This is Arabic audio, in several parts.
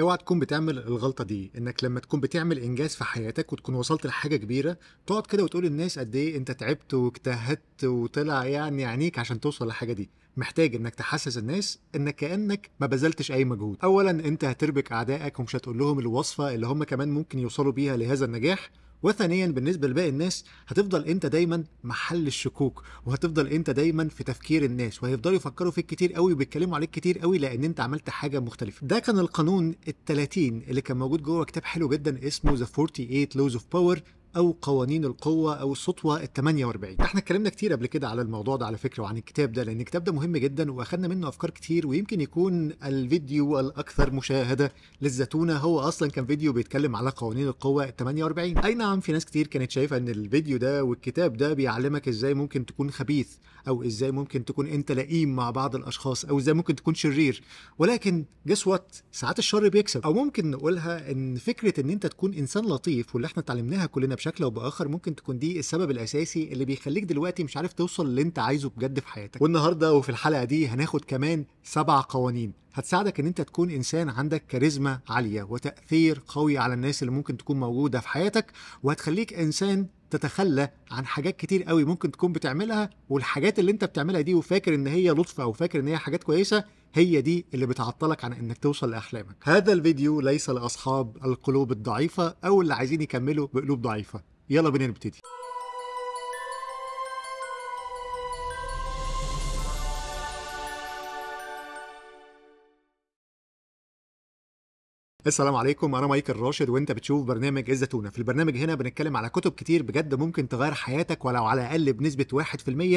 اوعى تكون بتعمل الغلطه دي انك لما تكون بتعمل انجاز في حياتك وتكون وصلت لحاجه كبيره تقعد كده وتقول للناس قد ايه انت تعبت واجتهدت وطلع يعني عينيك عشان توصل للحاجه دي محتاج انك تحسس الناس انك كانك ما بذلتش اي مجهود اولا انت هتربك اعدائك ومش هتقول لهم الوصفه اللي هم كمان ممكن يوصلوا بيها لهذا النجاح وثانيا بالنسبه لباقي الناس هتفضل انت دايما محل الشكوك وهتفضل انت دايما في تفكير الناس وهيفضلوا يفكروا فيك كتير قوي وبيتكلموا عليك كتير قوي لان انت عملت حاجه مختلفه ده كان القانون ال 30 اللي كان موجود جوه كتاب حلو جدا اسمه ذا 48 لوز اوف باور او قوانين القوه او السطوه ال 48 احنا اتكلمنا كتير قبل كده على الموضوع ده على فكره وعن الكتاب ده لان الكتاب ده مهم جدا واخدنا منه افكار كتير ويمكن يكون الفيديو الاكثر مشاهده للزتونه هو اصلا كان فيديو بيتكلم على قوانين القوه ال 48 اي نعم في ناس كتير كانت شايفه ان الفيديو ده والكتاب ده بيعلمك ازاي ممكن تكون خبيث او ازاي ممكن تكون انت لئيم مع بعض الاشخاص او ازاي ممكن تكون شرير ولكن جس وات ساعات الشر بيكسب او ممكن نقولها ان فكره ان انت تكون انسان لطيف واللي احنا اتعلمناها كلنا بشكل او باخر ممكن تكون دي السبب الاساسي اللي بيخليك دلوقتي مش عارف توصل اللي انت عايزه بجد في حياتك والنهارده وفي الحلقه دي هناخد كمان سبع قوانين هتساعدك ان انت تكون انسان عندك كاريزما عاليه وتاثير قوي على الناس اللي ممكن تكون موجوده في حياتك وهتخليك انسان تتخلى عن حاجات كتير قوي ممكن تكون بتعملها والحاجات اللي انت بتعملها دي وفاكر ان هي لطفه او فاكر ان هي حاجات كويسه هي دي اللي بتعطلك عن انك توصل لاحلامك هذا الفيديو ليس لاصحاب القلوب الضعيفه او اللي عايزين يكملوا بقلوب ضعيفه يلا بينا نبتدي السلام عليكم انا مايكل راشد وانت بتشوف برنامج الزتونه تونه في البرنامج هنا بنتكلم على كتب كتير بجد ممكن تغير حياتك ولو على الاقل بنسبه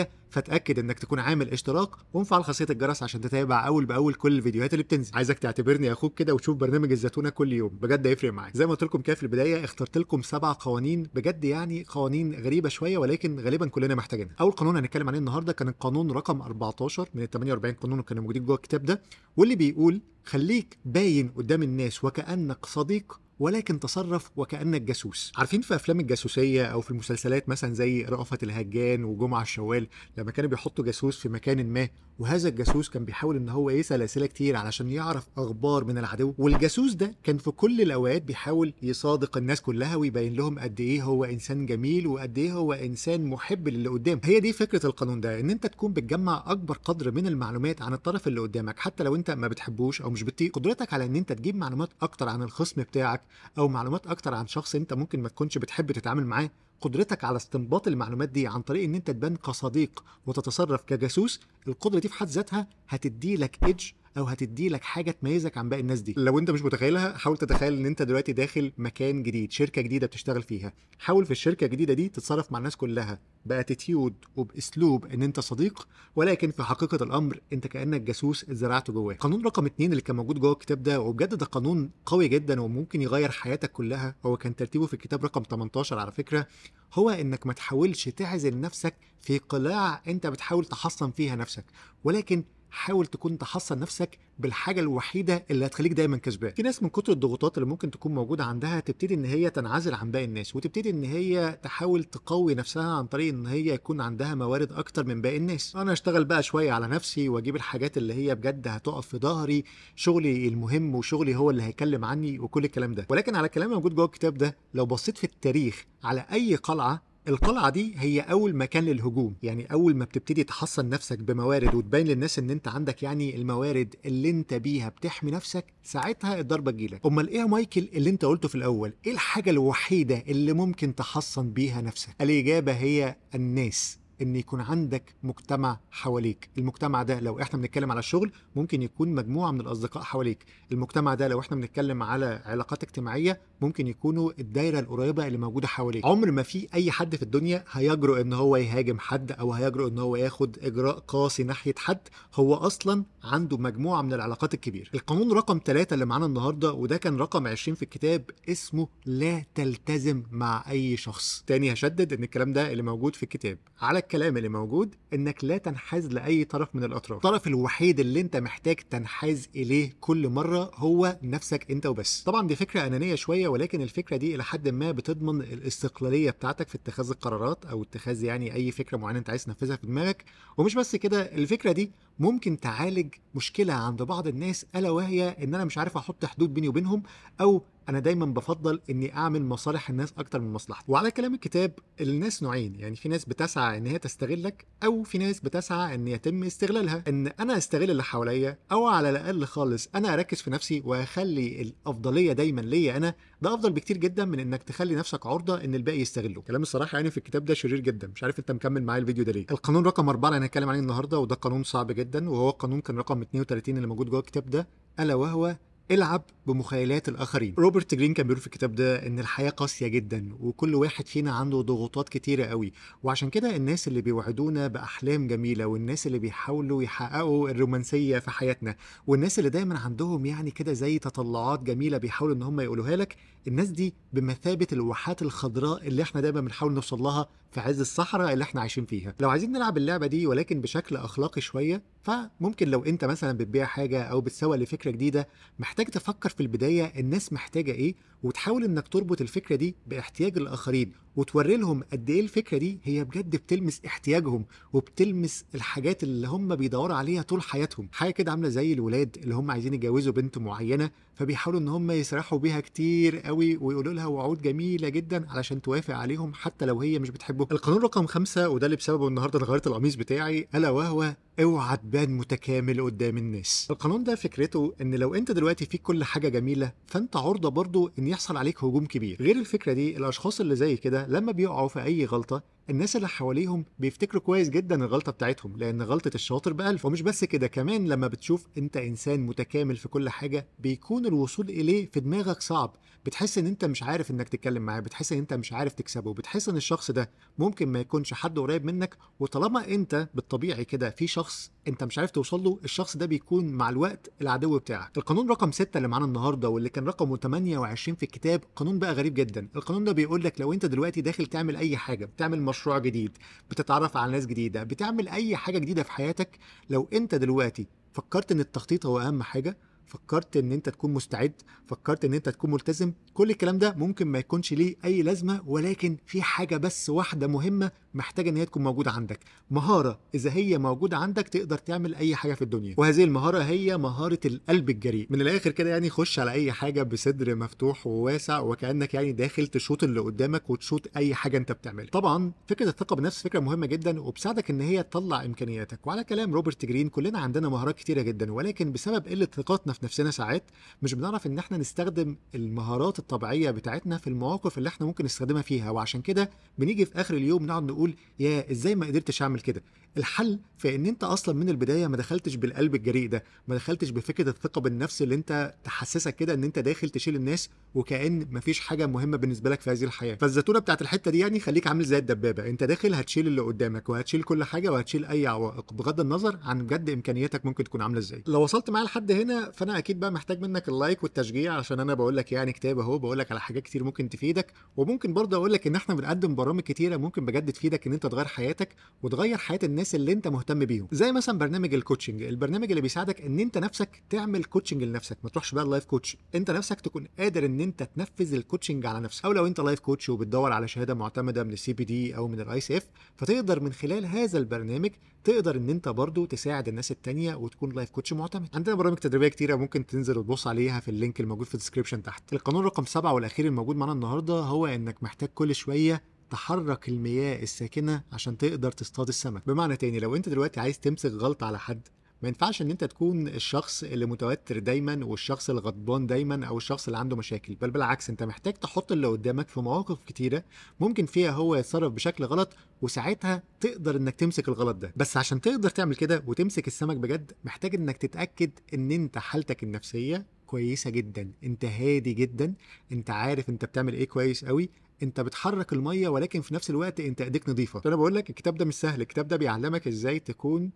1% فاتاكد انك تكون عامل اشتراك ومفعل خاصيه الجرس عشان تتابع اول باول كل الفيديوهات اللي بتنزل عايزك تعتبرني اخوك كده وتشوف برنامج الزتونه كل يوم بجد هيفرق معاك زي ما قلت لكم كده في البدايه اخترت لكم سبع قوانين بجد يعني قوانين غريبه شويه ولكن غالبا كلنا محتاجينها اول قانون هنتكلم عليه النهارده كان القانون رقم 14 من ال 48 قانون اللي كانوا موجودين جوه الكتاب ده واللي بيقول خليك باين قدام الناس وكأنك صديق ولكن تصرف وكانك جاسوس عارفين في افلام الجاسوسيه او في المسلسلات مثلا زي رأفت الهجان وجمعه الشوال لما كانوا بيحطوا جاسوس في مكان ما وهذا الجاسوس كان بيحاول ان هو يسال اسئله كتير علشان يعرف اخبار من العدو والجاسوس ده كان في كل الاوقات بيحاول يصادق الناس كلها ويبين لهم قد ايه هو انسان جميل وقد ايه هو انسان محب للي قدام هي دي فكره القانون ده ان انت تكون بتجمع اكبر قدر من المعلومات عن الطرف اللي قدامك حتى لو انت ما بتحبوش او مش بتطيق قدرتك على ان انت تجيب معلومات اكتر عن الخصم بتاعك او معلومات اكتر عن شخص انت ممكن ما تكونش بتحب تتعامل معاه قدرتك على استنباط المعلومات دي عن طريق ان انت تبان كصديق وتتصرف كجاسوس القدره دي في حد ذاتها هتدي لك ايدج او هتدي لك حاجه تميزك عن باقي الناس دي لو انت مش متخيلها حاول تتخيل ان انت دلوقتي داخل مكان جديد شركه جديده بتشتغل فيها حاول في الشركه الجديده دي تتصرف مع الناس كلها باتيتيود وباسلوب ان انت صديق ولكن في حقيقه الامر انت كانك جاسوس اتزرعت جواه قانون رقم اتنين اللي كان موجود جوه الكتاب ده وبجد ده قانون قوي جدا وممكن يغير حياتك كلها هو كان ترتيبه في الكتاب رقم 18 على فكره هو انك ما تحاولش تعزل نفسك في قلاع انت بتحاول تحصن فيها نفسك ولكن حاول تكون تحصن نفسك بالحاجه الوحيده اللي هتخليك دايما كسبان في ناس من كتر الضغوطات اللي ممكن تكون موجوده عندها تبتدي ان هي تنعزل عن باقي الناس وتبتدي ان هي تحاول تقوي نفسها عن طريق ان هي يكون عندها موارد اكتر من باقي الناس انا اشتغل بقى شويه على نفسي واجيب الحاجات اللي هي بجد هتقف في ظهري شغلي المهم وشغلي هو اللي هيكلم عني وكل الكلام ده ولكن على كلام موجود جوه الكتاب ده لو بصيت في التاريخ على اي قلعه القلعه دي هي اول مكان للهجوم يعني اول ما بتبتدي تحصن نفسك بموارد وتبين للناس ان انت عندك يعني الموارد اللي انت بيها بتحمي نفسك ساعتها الضربه تجيلك امال ايه يا مايكل اللي انت قلته في الاول ايه الحاجه الوحيده اللي ممكن تحصن بيها نفسك الاجابه هي الناس ان يكون عندك مجتمع حواليك المجتمع ده لو احنا بنتكلم على الشغل ممكن يكون مجموعه من الاصدقاء حواليك المجتمع ده لو احنا بنتكلم على علاقات اجتماعيه ممكن يكونوا الدايره القريبه اللي موجوده حواليك عمر ما في اي حد في الدنيا هيجرؤ ان هو يهاجم حد او هيجرؤ ان هو ياخد اجراء قاسي ناحيه حد هو اصلا عنده مجموعه من العلاقات الكبيره القانون رقم ثلاثة اللي معانا النهارده وده كان رقم 20 في الكتاب اسمه لا تلتزم مع اي شخص تاني هشدد ان الكلام ده اللي موجود في الكتاب على الكلام اللي موجود انك لا تنحاز لاي طرف من الاطراف الطرف الوحيد اللي انت محتاج تنحاز اليه كل مره هو نفسك انت وبس طبعا دي فكره انانيه شويه ولكن الفكره دي الى حد ما بتضمن الاستقلاليه بتاعتك في اتخاذ القرارات او اتخاذ يعني اي فكره معينه انت عايز تنفذها في دماغك ومش بس كده الفكره دي ممكن تعالج مشكله عند بعض الناس الا وهي ان انا مش عارف احط حدود بيني وبينهم او انا دايما بفضل اني اعمل مصالح الناس اكتر من مصلحتي وعلى كلام الكتاب الناس نوعين يعني في ناس بتسعى ان هي تستغلك او في ناس بتسعى ان يتم استغلالها ان انا استغل اللي حواليا او على الاقل خالص انا اركز في نفسي واخلي الافضليه دايما ليا انا ده افضل بكتير جدا من انك تخلي نفسك عرضه ان الباقي يستغله كلام الصراحه يعني في الكتاب ده شرير جدا مش عارف انت مكمل معايا الفيديو ده ليه القانون رقم أربعة اللي هنتكلم عليه النهارده وده قانون صعب جدا وهو قانون كان رقم 32 اللي موجود جوه الكتاب ده الا وهو العب بمخيلات الاخرين روبرت جرين كان بيقول في الكتاب ده ان الحياه قاسيه جدا وكل واحد فينا عنده ضغوطات كتيره قوي وعشان كده الناس اللي بيوعدونا باحلام جميله والناس اللي بيحاولوا يحققوا الرومانسيه في حياتنا والناس اللي دايما عندهم يعني كده زي تطلعات جميله بيحاولوا ان هم يقولوها لك الناس دي بمثابه الواحات الخضراء اللي احنا دايما بنحاول نوصل لها في عز الصحراء اللي احنا عايشين فيها لو عايزين نلعب اللعبه دي ولكن بشكل اخلاقي شويه فممكن لو انت مثلا بتبيع حاجه او بتسوق لفكره جديده محتاج تفكر في البدايه الناس محتاجه ايه وتحاول انك تربط الفكره دي باحتياج الاخرين وتوري لهم قد ايه الفكره دي هي بجد بتلمس احتياجهم وبتلمس الحاجات اللي هم بيدوروا عليها طول حياتهم حاجه كده عامله زي الولاد اللي هم عايزين يتجوزوا بنت معينه فبيحاولوا ان هم يسرحوا بيها كتير قوي ويقولوا لها وعود جميله جدا علشان توافق عليهم حتى لو هي مش بتحبه القانون رقم خمسة وده اللي بسببه النهارده انا غيرت القميص بتاعي الا وهو اوعى تبان متكامل قدام الناس القانون ده فكرته ان لو انت دلوقتي فيك كل حاجه جميله فانت عرضه برضه ان يحصل عليك هجوم كبير غير الفكره دي الاشخاص اللي زي كده لما بيقعوا في اي غلطه الناس اللي حواليهم بيفتكروا كويس جدا الغلطه بتاعتهم لان غلطه الشاطر بألف ومش بس كده كمان لما بتشوف انت انسان متكامل في كل حاجه بيكون الوصول اليه في دماغك صعب بتحس ان انت مش عارف انك تتكلم معاه بتحس ان انت مش عارف تكسبه بتحس ان الشخص ده ممكن ما يكونش حد قريب منك وطالما انت بالطبيعي كده في شخص شخص انت مش عارف توصل له الشخص ده بيكون مع الوقت العدو بتاعك القانون رقم 6 اللي معانا النهارده واللي كان رقمه 28 في الكتاب قانون بقى غريب جدا القانون ده بيقول لك لو انت دلوقتي داخل تعمل اي حاجه بتعمل مشروع جديد بتتعرف على ناس جديده بتعمل اي حاجه جديده في حياتك لو انت دلوقتي فكرت ان التخطيط هو اهم حاجه فكرت ان انت تكون مستعد فكرت ان انت تكون ملتزم كل الكلام ده ممكن ما يكونش ليه اي لازمه ولكن في حاجه بس واحده مهمه محتاجه ان هي تكون موجوده عندك مهاره اذا هي موجوده عندك تقدر تعمل اي حاجه في الدنيا وهذه المهاره هي مهاره القلب الجريء من الاخر كده يعني خش على اي حاجه بصدر مفتوح وواسع وكانك يعني داخل تشوط اللي قدامك وتشوط اي حاجه انت بتعملها طبعا فكره الثقه بنفس فكره مهمه جدا وبتساعدك ان هي تطلع امكانياتك وعلى كلام روبرت جرين كلنا عندنا مهارات كتيره جدا ولكن بسبب قله ثقتنا في نفسنا ساعات مش بنعرف ان احنا نستخدم المهارات الطبيعيه بتاعتنا في المواقف اللي احنا ممكن نستخدمها فيها وعشان كده بنيجي في اخر اليوم نقعد نقول تقول يا ازاي ما قدرتش اعمل كده الحل في ان انت اصلا من البدايه ما دخلتش بالقلب الجريء ده ما دخلتش بفكره الثقه بالنفس اللي انت تحسسك كده ان انت داخل تشيل الناس وكان مفيش حاجه مهمه بالنسبه لك في هذه الحياه فالزتونه بتاعت الحته دي يعني خليك عامل زي الدبابه انت داخل هتشيل اللي قدامك وهتشيل كل حاجه وهتشيل اي عوائق بغض النظر عن بجد امكانياتك ممكن تكون عامله ازاي لو وصلت معايا لحد هنا فانا اكيد بقى محتاج منك اللايك والتشجيع عشان انا بقول لك يعني كتاب اهو بقول لك على حاجات كتير ممكن تفيدك وممكن برضه اقول لك ان احنا بنقدم برامج كتيره ممكن بجد تفيدك ان انت تغير حياتك وتغير حياه الناس الناس اللي انت مهتم بيهم زي مثلا برنامج الكوتشنج البرنامج اللي بيساعدك ان انت نفسك تعمل كوتشنج لنفسك ما تروحش بقى اللايف كوتش انت نفسك تكون قادر ان انت تنفذ الكوتشنج على نفسك او لو انت لايف كوتش وبتدور على شهاده معتمده من السي بي دي او من الاي سي اف فتقدر من خلال هذا البرنامج تقدر ان انت برضو تساعد الناس التانية وتكون لايف كوتش معتمد عندنا برامج تدريبيه كتيره ممكن تنزل وتبص عليها في اللينك الموجود في الديسكربشن تحت القانون رقم سبعة والاخير الموجود معانا النهارده هو انك محتاج كل شويه تحرك المياه الساكنه عشان تقدر تصطاد السمك بمعنى تاني لو انت دلوقتي عايز تمسك غلطه على حد ما ينفعش ان انت تكون الشخص اللي متوتر دايما والشخص الغضبان دايما او الشخص اللي عنده مشاكل بل بالعكس انت محتاج تحط اللي قدامك في مواقف كتيره ممكن فيها هو يتصرف بشكل غلط وساعتها تقدر انك تمسك الغلط ده بس عشان تقدر تعمل كده وتمسك السمك بجد محتاج انك تتاكد ان انت حالتك النفسيه كويسه جدا انت هادي جدا انت عارف انت بتعمل ايه كويس قوي انت بتحرك الميه ولكن في نفس الوقت انت ايديك نظيفه فانا بقول لك الكتاب ده مش سهل الكتاب ده بيعلمك ازاي تكون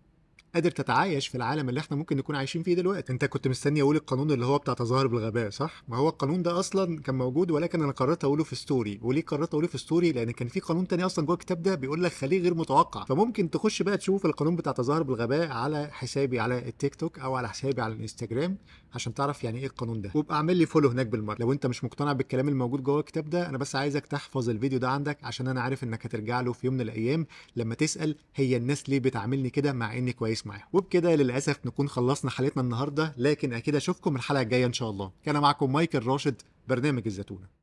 قادر تتعايش في العالم اللي احنا ممكن نكون عايشين فيه دلوقتي انت كنت مستني اقول القانون اللي هو بتاع تظاهر بالغباء صح ما هو القانون ده اصلا كان موجود ولكن انا قررت اقوله في ستوري وليه قررت اقوله في ستوري لان كان في قانون تاني اصلا جوه الكتاب ده بيقول لك خليه غير متوقع فممكن تخش بقى تشوف القانون بتاع تظاهر بالغباء على حسابي على التيك توك او على حسابي على الانستجرام عشان تعرف يعني ايه القانون ده وابقى اعمل لي فولو هناك بالمره لو انت مش مقتنع بالكلام الموجود جوه الكتاب ده انا بس عايزك تحفظ الفيديو ده عندك عشان انا عارف انك هترجع له في يوم من الايام لما تسال هي الناس ليه بتعاملني كده مع اني كويس كويس معاهم وبكده للاسف نكون خلصنا حلقتنا النهارده لكن اكيد اشوفكم الحلقه الجايه ان شاء الله كان معكم مايكل راشد برنامج الزتونه